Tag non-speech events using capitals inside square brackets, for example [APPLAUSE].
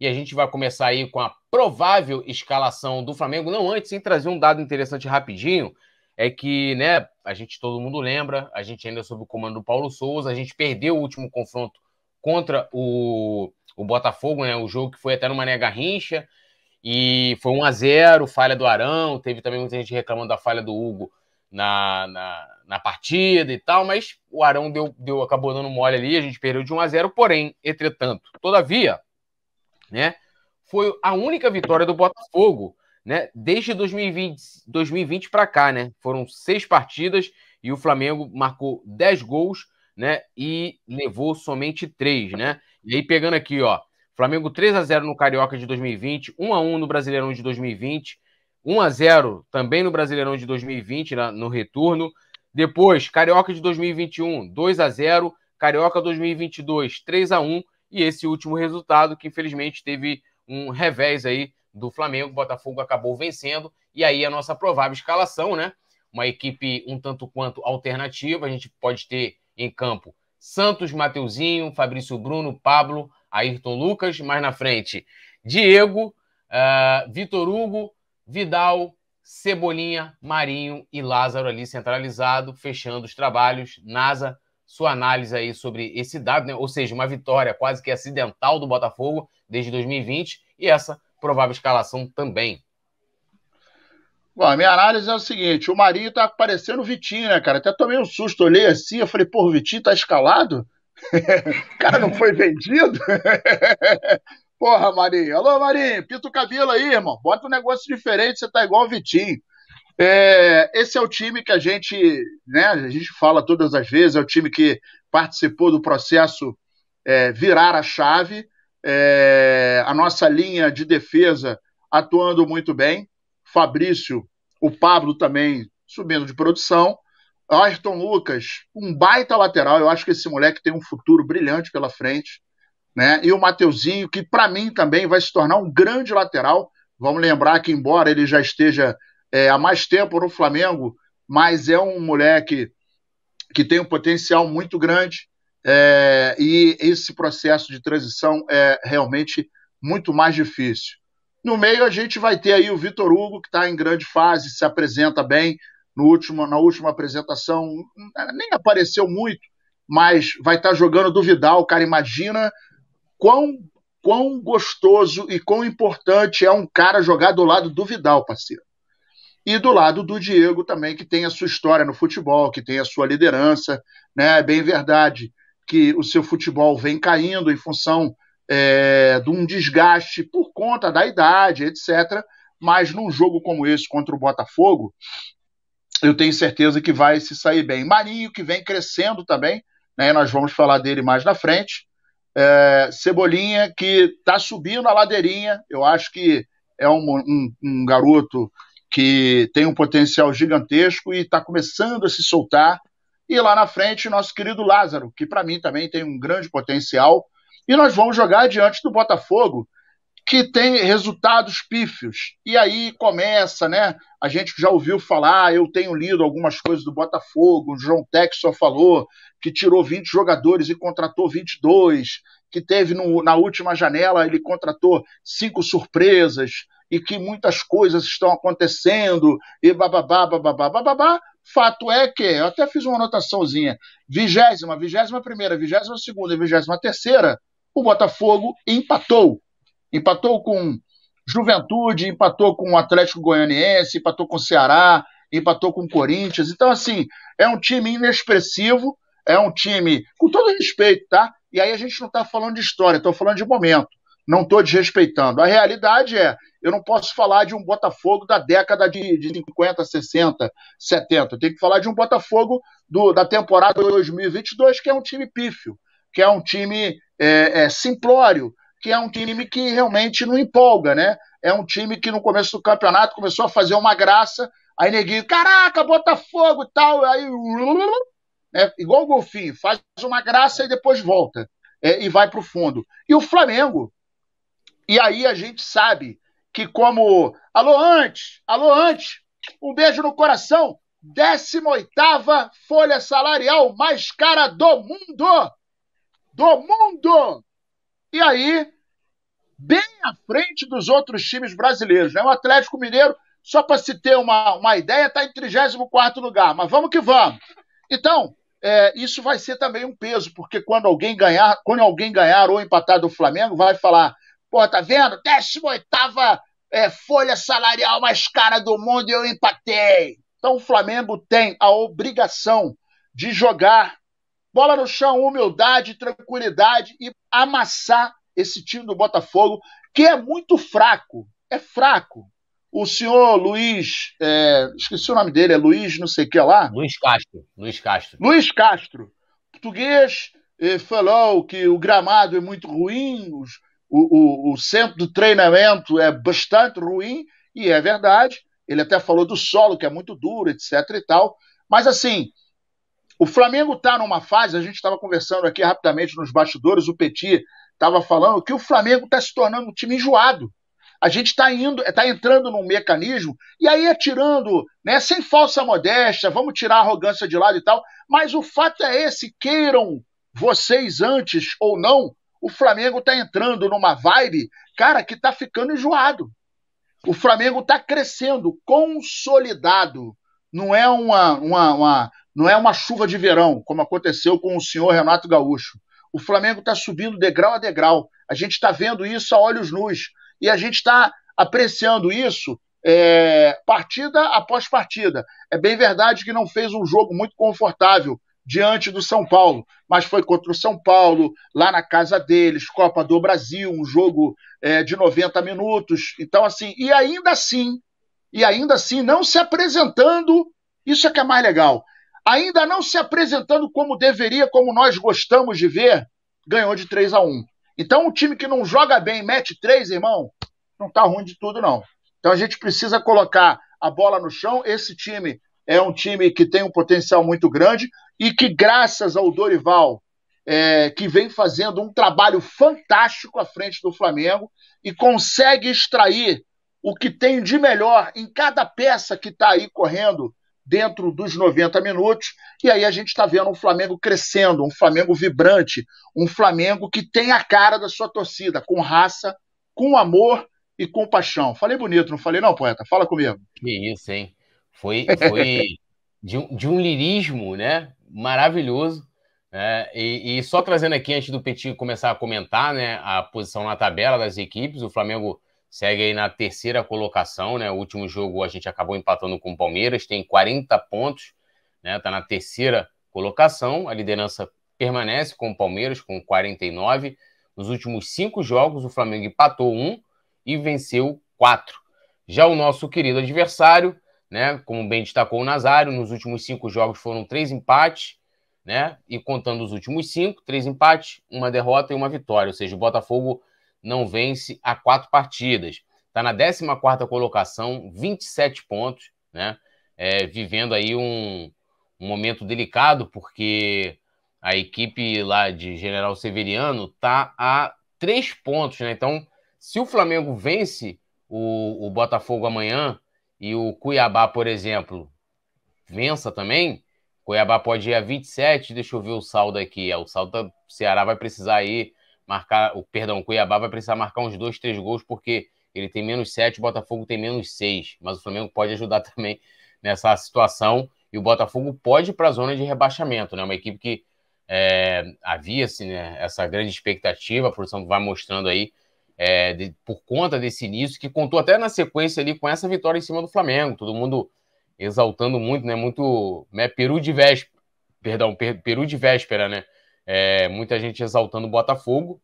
E a gente vai começar aí com a provável escalação do Flamengo. Não, antes, sem trazer um dado interessante rapidinho, é que, né, a gente todo mundo lembra, a gente ainda sob o comando do Paulo Souza, a gente perdeu o último confronto contra o, o Botafogo, né, o jogo que foi até no Mané Garrincha, e foi 1 a 0 falha do Arão, teve também muita gente reclamando da falha do Hugo na, na, na, partida e tal, mas o Arão deu, deu, acabou dando mole ali, a gente perdeu de 1 a 0 porém, entretanto, todavia, né? Foi a única vitória do Botafogo, né? Desde 2020, 2020 para cá, né? Foram seis partidas e o Flamengo marcou dez gols, né? E levou somente três, né? E aí pegando aqui, ó, Flamengo 3 a 0 no Carioca de 2020, 1 a 1 no Brasileirão de 2020, 1 a 0 também no Brasileirão de 2020 na, no retorno. Depois, Carioca de 2021, 2 a 0, Carioca 2022, 3 a 1 e esse último resultado, que infelizmente teve um revés aí do Flamengo, o Botafogo acabou vencendo. E aí a nossa provável escalação, né? Uma equipe um tanto quanto alternativa. A gente pode ter em campo Santos, Mateuzinho, Fabrício Bruno, Pablo, Ayrton Lucas. Mais na frente, Diego, uh, Vitor Hugo, Vidal, Cebolinha, Marinho e Lázaro ali centralizado, fechando os trabalhos. NASA, sua análise aí sobre esse dado, né? ou seja, uma vitória quase que acidental do Botafogo desde 2020 e essa provável escalação também. Bom, a minha análise é o seguinte: o Marinho tá parecendo o Vitinho, né, cara? Até tomei um susto, olhei assim, eu falei, pô, o Vitinho tá escalado? [LAUGHS] o cara não foi vendido? [LAUGHS] Porra, Marinho. Alô, Marinho, pinta o cabelo aí, irmão. Bota um negócio diferente, você tá igual o Vitinho. É, esse é o time que a gente, né, a gente fala todas as vezes, é o time que participou do processo é, virar a chave, é, a nossa linha de defesa atuando muito bem, Fabrício, o Pablo também subindo de produção, Ayrton Lucas, um baita lateral, eu acho que esse moleque tem um futuro brilhante pela frente, né? E o Mateuzinho, que para mim também vai se tornar um grande lateral. Vamos lembrar que embora ele já esteja é, há mais tempo no Flamengo, mas é um moleque que tem um potencial muito grande é, e esse processo de transição é realmente muito mais difícil. No meio a gente vai ter aí o Vitor Hugo, que está em grande fase, se apresenta bem no último, na última apresentação, nem apareceu muito, mas vai estar tá jogando do Vidal, cara, imagina quão, quão gostoso e quão importante é um cara jogar do lado do Vidal, parceiro e do lado do Diego também, que tem a sua história no futebol, que tem a sua liderança. Né? É bem verdade que o seu futebol vem caindo em função é, de um desgaste por conta da idade, etc. Mas num jogo como esse contra o Botafogo, eu tenho certeza que vai se sair bem. Marinho, que vem crescendo também, né? nós vamos falar dele mais na frente. É, Cebolinha, que está subindo a ladeirinha, eu acho que é um, um, um garoto que tem um potencial gigantesco e está começando a se soltar. E lá na frente, nosso querido Lázaro, que para mim também tem um grande potencial. E nós vamos jogar diante do Botafogo, que tem resultados pífios. E aí começa, né? A gente já ouviu falar, eu tenho lido algumas coisas do Botafogo, o João Tex só falou que tirou 20 jogadores e contratou 22, que teve no, na última janela, ele contratou cinco surpresas e que muitas coisas estão acontecendo e bababá, bababá, bababá. Fato é que, eu até fiz uma anotaçãozinha, vigésima, vigésima primeira, vigésima segunda e vigésima terceira, o Botafogo empatou. Empatou com Juventude, empatou com o Atlético Goianiense, empatou com o Ceará, empatou com o Corinthians. Então, assim, é um time inexpressivo, é um time, com todo respeito, tá? E aí a gente não está falando de história, estou falando de momento. Não estou desrespeitando. A realidade é, eu não posso falar de um Botafogo da década de, de 50, 60, 70. Eu tenho que falar de um Botafogo do, da temporada 2022, que é um time pífio, que é um time é, é, simplório, que é um time que realmente não empolga, né? É um time que no começo do campeonato começou a fazer uma graça, aí neguinho, caraca, Botafogo e tal, aí. Né? Igual o golfinho, faz uma graça e depois volta é, e vai para o fundo. E o Flamengo. E aí a gente sabe que como Alô Antes, Alô Antes, um beijo no coração, 18ª folha salarial mais cara do mundo. Do mundo. E aí, bem à frente dos outros times brasileiros, né? O Atlético Mineiro, só para se ter uma, uma ideia, está em 34 lugar, mas vamos que vamos. Então, é, isso vai ser também um peso, porque quando alguém ganhar, quando alguém ganhar ou empatar do Flamengo, vai falar: pô, tá vendo? 18 oitava é, folha salarial mais cara do mundo e eu empatei. Então o Flamengo tem a obrigação de jogar bola no chão, humildade, tranquilidade e amassar esse time do Botafogo, que é muito fraco. É fraco. O senhor Luiz, é, esqueci o nome dele, é Luiz não sei o que lá. Luiz Castro. Luiz Castro. Luiz Castro. Português falou que o gramado é muito ruim, os, o, o, o centro do treinamento é bastante ruim, e é verdade. Ele até falou do solo, que é muito duro, etc e tal. Mas assim, o Flamengo está numa fase, a gente estava conversando aqui rapidamente nos bastidores, o Petit estava falando que o Flamengo está se tornando um time enjoado. A gente está indo, está entrando num mecanismo e aí é tirando, né, sem falsa modéstia, vamos tirar a arrogância de lado e tal. Mas o fato é esse, queiram vocês antes ou não, o Flamengo está entrando numa vibe, cara, que está ficando enjoado. O Flamengo está crescendo, consolidado. Não é uma, uma, uma, não é uma chuva de verão, como aconteceu com o senhor Renato Gaúcho. O Flamengo está subindo degrau a degrau. A gente está vendo isso a olhos nus. E a gente está apreciando isso é, partida após partida. É bem verdade que não fez um jogo muito confortável diante do São Paulo, mas foi contra o São Paulo, lá na casa deles, Copa do Brasil, um jogo é, de 90 minutos. Então, assim, e ainda assim, e ainda assim, não se apresentando, isso é que é mais legal, ainda não se apresentando como deveria, como nós gostamos de ver, ganhou de 3 a 1 Então, um time que não joga bem, mete 3, irmão, não tá ruim de tudo, não. Então, a gente precisa colocar a bola no chão, esse time é um time que tem um potencial muito grande e que, graças ao Dorival, é, que vem fazendo um trabalho fantástico à frente do Flamengo e consegue extrair o que tem de melhor em cada peça que está aí correndo dentro dos 90 minutos. E aí a gente está vendo um Flamengo crescendo, um Flamengo vibrante, um Flamengo que tem a cara da sua torcida, com raça, com amor e com paixão. Falei bonito, não falei não, poeta? Fala comigo. Que isso, hein? Foi, foi [LAUGHS] de, de um lirismo, né? maravilhoso. Né? E, e, só trazendo aqui, antes do Petinho começar a comentar, né, a posição na tabela das equipes, o Flamengo segue aí na terceira colocação, né? O último jogo a gente acabou empatando com o Palmeiras, tem 40 pontos, né? está na terceira colocação, a liderança permanece com o Palmeiras com 49. Nos últimos cinco jogos, o Flamengo empatou um e venceu quatro. Já o nosso querido adversário né? Como bem destacou o Nazário, nos últimos cinco jogos foram três empates, né? E contando os últimos cinco, três empates, uma derrota e uma vitória. Ou seja, o Botafogo não vence há quatro partidas. Está na 14 colocação, 27 pontos, né? É, vivendo aí um, um momento delicado, porque a equipe lá de General Severiano está a três pontos, né? Então, se o Flamengo vence o, o Botafogo amanhã, e o Cuiabá, por exemplo, vença também, Cuiabá pode ir a 27, deixa eu ver o saldo aqui. O saldo do tá, Ceará vai precisar aí marcar, o perdão, o Cuiabá vai precisar marcar uns dois, três gols, porque ele tem menos sete. o Botafogo tem menos seis. mas o Flamengo pode ajudar [LAUGHS] também nessa situação e o Botafogo pode ir para a zona de rebaixamento, né? Uma equipe que é, havia assim, né, essa grande expectativa, a produção vai mostrando aí é, de, por conta desse início, que contou até na sequência ali com essa vitória em cima do Flamengo. Todo mundo exaltando muito, né? Muito. Né, peru de véspera. Perdão, per, peru de véspera, né? É, muita gente exaltando o Botafogo.